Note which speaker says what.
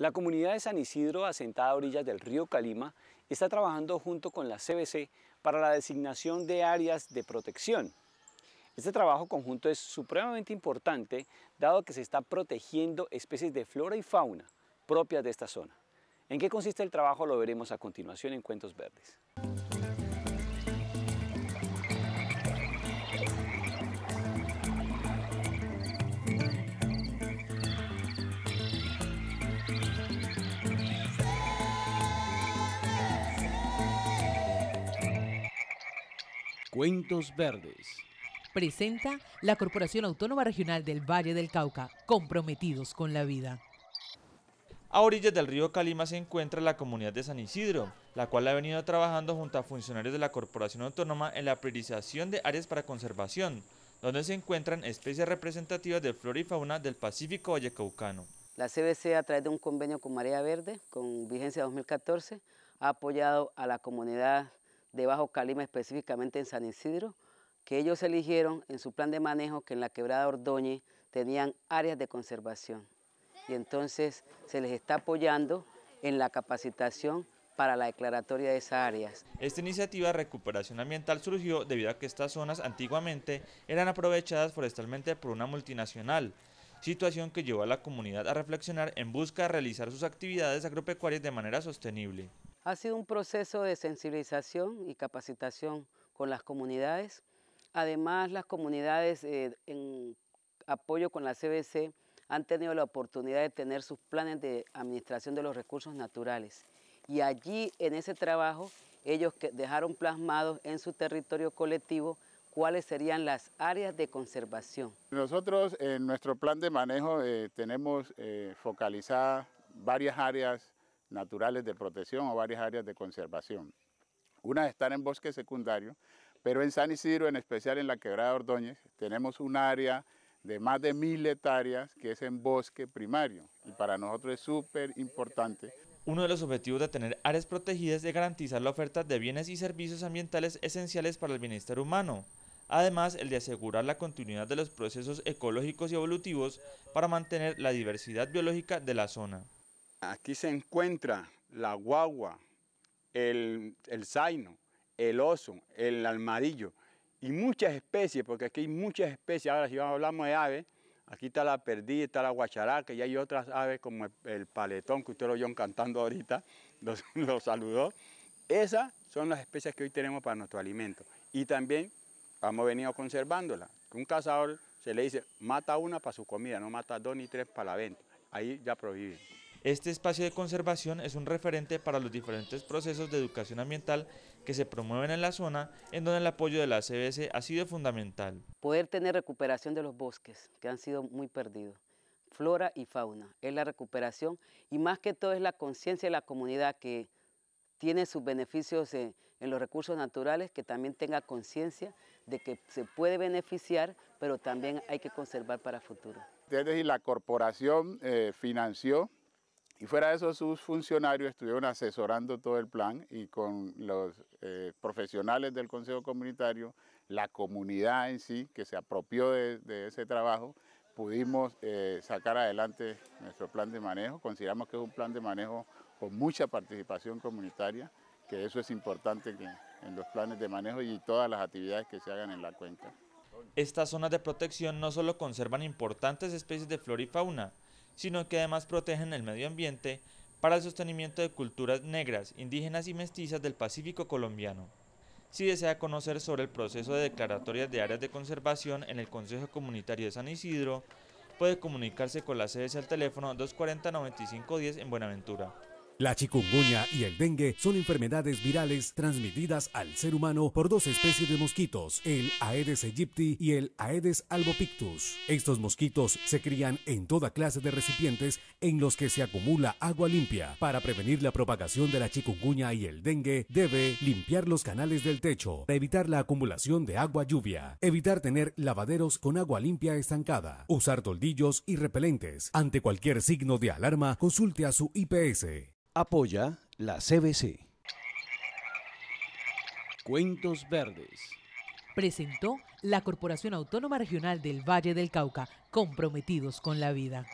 Speaker 1: La comunidad de San Isidro, asentada a orillas del río Calima, está trabajando junto con la CBC para la designación de áreas de protección. Este trabajo conjunto es supremamente importante dado que se está protegiendo especies de flora y fauna propias de esta zona. ¿En qué consiste el trabajo? Lo veremos a continuación en Cuentos Verdes.
Speaker 2: Cuentos Verdes.
Speaker 3: Presenta la Corporación Autónoma Regional del Valle del Cauca, comprometidos con la vida.
Speaker 1: A orillas del río Calima se encuentra la comunidad de San Isidro, la cual ha venido trabajando junto a funcionarios de la Corporación Autónoma en la priorización de áreas para conservación, donde se encuentran especies representativas de flora y fauna del Pacífico Vallecaucano.
Speaker 3: La CBC, a través de un convenio con Marea Verde, con vigencia 2014, ha apoyado a la comunidad de Bajo Calima, específicamente en San Isidro, que ellos eligieron en su plan de manejo que en la quebrada ordoñe tenían áreas de conservación. Y entonces se les está apoyando en la capacitación para la declaratoria de esas áreas.
Speaker 1: Esta iniciativa de recuperación ambiental surgió debido a que estas zonas antiguamente eran aprovechadas forestalmente por una multinacional, situación que llevó a la comunidad a reflexionar en busca de realizar sus actividades agropecuarias de manera sostenible.
Speaker 3: Ha sido un proceso de sensibilización y capacitación con las comunidades. Además, las comunidades eh, en apoyo con la CBC han tenido la oportunidad de tener sus planes de administración de los recursos naturales. Y allí, en ese trabajo, ellos dejaron plasmados en su territorio colectivo cuáles serían las áreas de conservación.
Speaker 2: Nosotros en nuestro plan de manejo eh, tenemos eh, focalizadas varias áreas naturales de protección o varias áreas de conservación. Una es estar en bosque secundario, pero en San Isidro, en especial en la Quebrada de Ordóñez, tenemos un área de más de mil hectáreas que es en bosque primario y para nosotros es súper importante.
Speaker 1: Uno de los objetivos de tener áreas protegidas es garantizar la oferta de bienes y servicios ambientales esenciales para el bienestar humano, además el de asegurar la continuidad de los procesos ecológicos y evolutivos para mantener la diversidad biológica de la zona.
Speaker 2: Aquí se encuentra la guagua, el, el zaino, el oso, el almadillo y muchas especies, porque aquí hay muchas especies. Ahora, si hablamos de aves, aquí está la perdida, está la guacharaca y hay otras aves como el, paletón que usted lo oyó cantando ahorita, lo, saludó. Esas son las especies que hoy tenemos para nuestro alimento y también hemos venido conservándolas. Un cazador se le dice, mata una para su comida, no mata dos ni tres para la venta. Ahí ya prohíben.
Speaker 1: Este espacio de conservación es un referente para los diferentes procesos de educación ambiental que se promueven en la zona, en donde el apoyo de la CBC ha sido fundamental.
Speaker 3: Poder tener recuperación de los bosques, que han sido muy perdidos, flora y fauna, es la recuperación y más que todo es la conciencia de la comunidad que tiene sus beneficios eh, en, los recursos naturales, que también tenga conciencia de que se puede beneficiar, pero también hay que conservar para futuro.
Speaker 2: Ustedes la corporación eh, financió y fuera de eso, sus funcionarios estuvieron asesorando todo el plan y con los eh, profesionales del Consejo Comunitario, la comunidad en sí, que se apropió de, ese trabajo, pudimos eh, sacar adelante nuestro plan de manejo. Consideramos que es un plan de manejo con mucha participación comunitaria, que eso es importante
Speaker 1: en los planes de manejo y todas las actividades que se hagan en la cuenca. Estas zonas de protección no solo conservan importantes especies de flora y fauna, sino que además protegen el medio ambiente para el sostenimiento de culturas negras, indígenas y mestizas del Pacífico colombiano. Si desea conocer sobre el proceso de declaratorias de áreas de conservación en el Consejo Comunitario de San Isidro, puede comunicarse con la CDC al teléfono 240-9510 en Buenaventura.
Speaker 3: La chikungunya y el dengue son enfermedades virales transmitidas al ser humano por dos especies de mosquitos, el Aedes aegypti y el Aedes albopictus. Estos mosquitos se crían en toda clase de recipientes en los que se acumula agua limpia. Para prevenir la propagación de la chikungunya y el dengue, debe limpiar los canales del techo, evitar la acumulación de agua lluvia, evitar tener lavaderos con agua limpia estancada, usar toldillos y repelentes. Ante cualquier signo de alarma,
Speaker 2: consulte a su IPS. Apoya la CBC. Cuentos Verdes.
Speaker 3: Presentó la Corporación Autónoma Regional del Valle del Cauca, comprometidos con la vida.